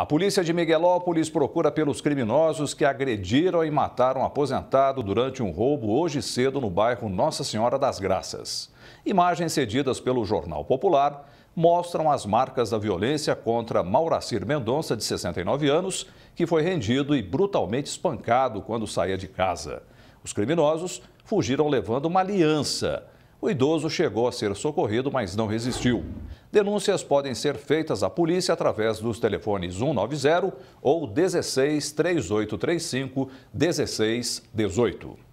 A polícia de Miguelópolis procura pelos criminosos que agrediram e mataram um aposentado durante um roubo hoje cedo no bairro Nossa Senhora das Graças. Imagens cedidas pelo Jornal Popular mostram as marcas da violência contra Mauracir Mendonça, de 69 anos, que foi rendido e brutalmente espancado quando saía de casa. Os criminosos fugiram levando uma aliança. O idoso chegou a ser socorrido, mas não resistiu. Denúncias podem ser feitas à polícia através dos telefones 190 ou 16 3835 1618.